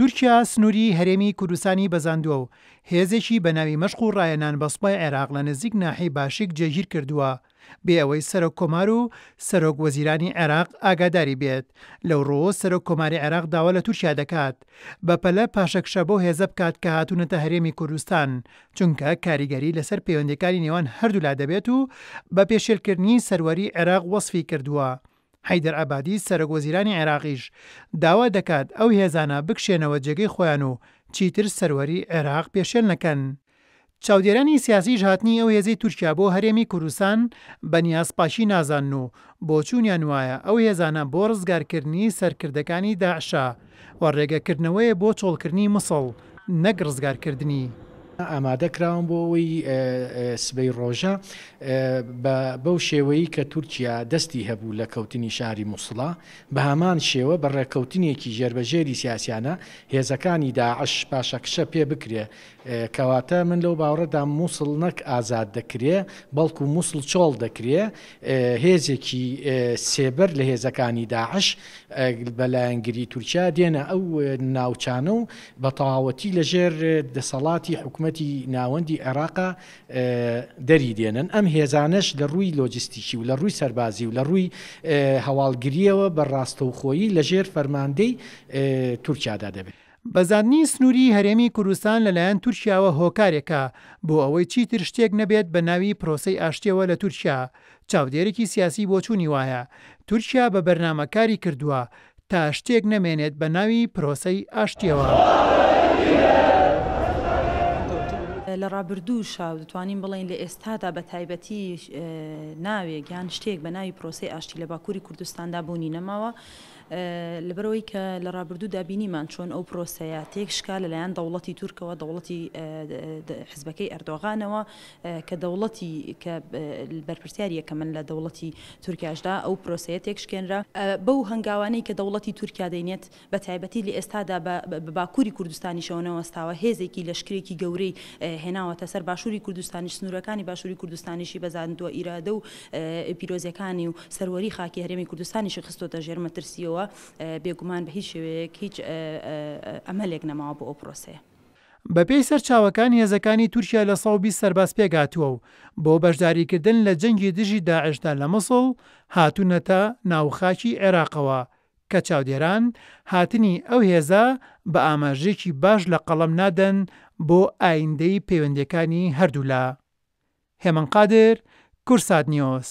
تورکیا سنووری هەرێمی کوردستانی بەزاندووە و هێزێکی بەناوی مەشق و ڕایەنان بەسپای عێراق لە نزیک ناحی باشێک جێگیر کردووە بێ ئەوەی سەرۆک کۆمار و سەرۆک وەزیرانی عێراق ئاگاداری بێت لەو ڕۆ سەرۆک کۆماری عێراق داوا لە تورکیا دەکات بەپەلە پاشەکشە بۆ هێزە بکات کە هاتوونەتە هەرێمی کوردستان چونکە کاریگەری لەسەر پەیوەندەکانی نێوان هەردوولا دەبێت و بە پێشێلکردنی سەروەری عێراق وەصفی کردووە حیدەر ئابادی سەرۆگۆزیرانی عێراقیش داوا دەکات ئەو هێزانە بکشێنەوە جێگەی خۆیان و چیتر سەروەری عێراق پێشێن نەکەن. چاودێرانی سیاسیش هاتنی ئەو هێزی تورکیا بۆ هەرێمی کوردستان بەنیاز پاشی نازان و بۆچوونیان وایە ئەو هێزانە بۆ ڕزگارکردنی سەرکردەکانی داعشا و ڕێگەکردنەوەی بۆ چۆڵکردنی مسڵ نەک ڕزگارکردنی. ئامادەکراون بۆ ئەوی سبەی ڕۆژە بەو شێوەی کە تورکیا دەستی هەبوو لە کەوتنی شاری مووسڵا بە هەمان شێوە بە ڕێککەوتنێکی ژێربەژێری سیاسیانە هێزەکانی داعش پاشەکشە پێ بکرێ کەواتە من لەو باوەڕەدا مووسڵ نەک ئازاد دەکرێ بەڵکو مووسڵ چۆڵ دەکرێ هێزێکی سێبەر لە هێزەکانی داعش بەلایەنگری تورکیا دێنە ئەو ناوچانە و بە تەواوەتی لەژێر دەسەڵاتی حکومە حکوومەتتی ناوەندی عێراقا دەری دێنن ئەم هێزانش لە ڕووی لۆجستیکی و لە ڕووی سەربازی و لە ڕووی هەواڵگریەوە بەڕاستەوخۆیی لەژێر فەرماندەی تورکیادا دەبێت. بەزاننی سنووری هەرێمی کوردستان لەلایەن تورکیاوە هۆکارێکە بۆ ئەوەی چیتر شتێک نەبێت بە ناوی پرۆسی ئاشتێەوە لە تورکیا چاودێرەی سیاسی بۆ چوونی وایە تورکیا بە بەرنمەکاری کردووە تا شتێک نەمێنێت بە ناوی پرۆسی ئاشتیەوە. لە ڕابردوو شاو دەتوانین بڵین لە ئێستادا بە تایبەتی ناوێک یان شتێک بە ناوی پرۆسی ئاشتی لە باکووری کوردستاندا بوونی نەماوە لەبەرەوەی کە لە ڕابردوو دابینیمان چۆن ئەو پرۆسەیە تێکشکا لەلایەن دەوڵەتی تورکەوە دەوڵەتی حزبەکەی ئەردۆغانەوە کە دەوڵەتی کە بەرپرسیاریە کە من لە دەوڵەتی تورکیاشدا ئەو پرۆسەیە تێکشکێنرا بەو هەنگاوانەی کە دەوڵەتی تورکیا دەینێت بە تایبەتی لە ئێستادا بە باکووری کوردستانی شەوەنەوەستاوە هێزێکی لەشکرێکی گەورەی هێناوەتە سەر باشووری کوردستانی سنوورەکانی باشووری کوردستانیشی بەزاندووە ئیرادە و پیرۆزیەکانی و سەروەری خاکی هەرێمی کوردستانیشی خستۆتە ژێرمەترسیەوە کردەوە بێگومان بە هیچ شێوەیەک هیچ ئەمەلێک نەماوە بۆ ئەو پرۆسەیە. بەپێی سەرچاوەکان هێزەکانی تورکیا لە 120 سەرباز پێگاتووە و بۆ بەشداریکردن لە جەنگی دژی داعشدا لە مەسڵ هاتوونەتە ناوخاکی عێراقەوە کە چاودێران هاتنی ئەو هێزە بە ئاماژێکی باش لە قەڵم نادەن بۆ ئایندەی پەیوەندەکانی هەردوو لە. هێمن قادر کورسات نیۆس